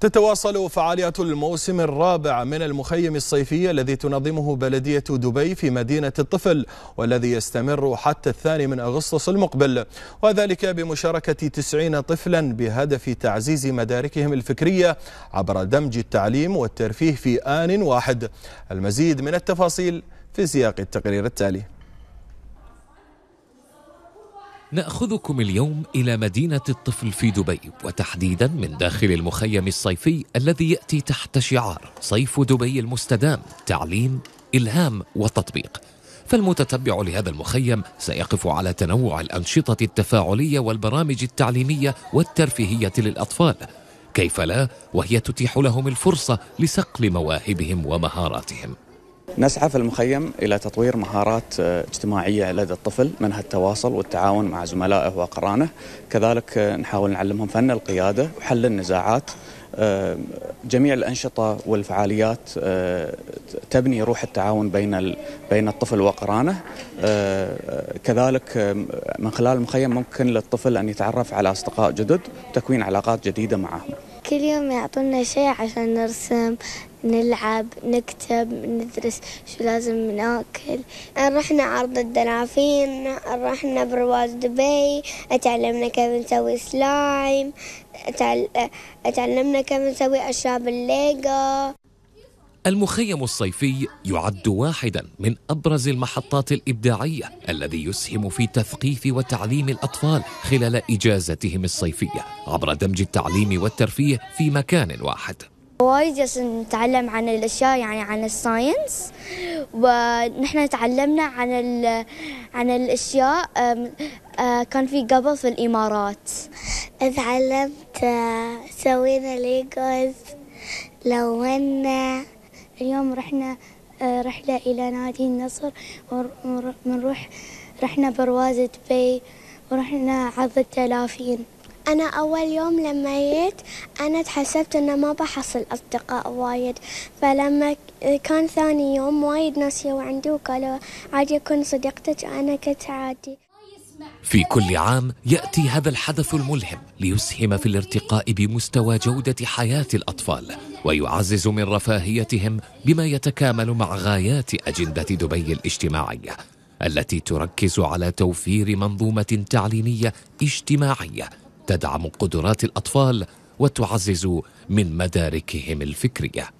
تتواصل فعاليات الموسم الرابع من المخيم الصيفي الذي تنظمه بلدية دبي في مدينة الطفل والذي يستمر حتى الثاني من أغسطس المقبل وذلك بمشاركة تسعين طفلا بهدف تعزيز مداركهم الفكرية عبر دمج التعليم والترفيه في آن واحد المزيد من التفاصيل في سياق التقرير التالي ناخذكم اليوم الى مدينه الطفل في دبي وتحديدا من داخل المخيم الصيفي الذي ياتي تحت شعار صيف دبي المستدام تعليم الهام وتطبيق فالمتتبع لهذا المخيم سيقف على تنوع الانشطه التفاعليه والبرامج التعليميه والترفيهيه للاطفال كيف لا وهي تتيح لهم الفرصه لصقل مواهبهم ومهاراتهم نسعى في المخيم إلى تطوير مهارات آه، اجتماعية لدى الطفل منها التواصل والتعاون مع زملائه وأقرانه كذلك آه، نحاول نعلمهم فن القيادة وحل النزاعات آه، جميع الأنشطة والفعاليات تبني روح التعاون بين بين الطفل وقرانه كذلك من خلال المخيم ممكن للطفل أن يتعرف على أصدقاء جدد وتكوين علاقات جديدة معهم كل يوم يعطونا شيء عشان نرسم نلعب نكتب ندرس شو لازم ناكل رحنا عرض الدلافين رحنا برواز دبي تعلمنا كيف نسوي سلايم تعلمنا كيف نسوي أشياء بالليجا المخيم الصيفي يعد واحدا من ابرز المحطات الابداعيه الذي يسهم في تثقيف وتعليم الاطفال خلال اجازتهم الصيفيه عبر دمج التعليم والترفيه في مكان واحد وايد جالس نتعلم عن الاشياء يعني عن الساينس ونحن تعلمنا عن ال... عن الاشياء كان في قبل في الامارات تعلمت آه، سوينا ليجوز لونا اليوم رحنا آه، رحلة إلى نادي النصر ونروح رحنا برواز دبي ورحنا عرض الدلافين أنا أول يوم لما جيت أنا تحسبت إنه ما بحصل أصدقاء وايد فلما كان ثاني يوم وايد ناس يو عندي وقالوا عادي أكون صديقتك أنا كنت عادي في كل عام يأتي هذا الحدث الملهم ليسهم في الارتقاء بمستوى جودة حياة الأطفال ويعزز من رفاهيتهم بما يتكامل مع غايات أجندة دبي الاجتماعية التي تركز على توفير منظومه تعليميه اجتماعيه تدعم قدرات الأطفال وتعزز من مداركهم الفكريه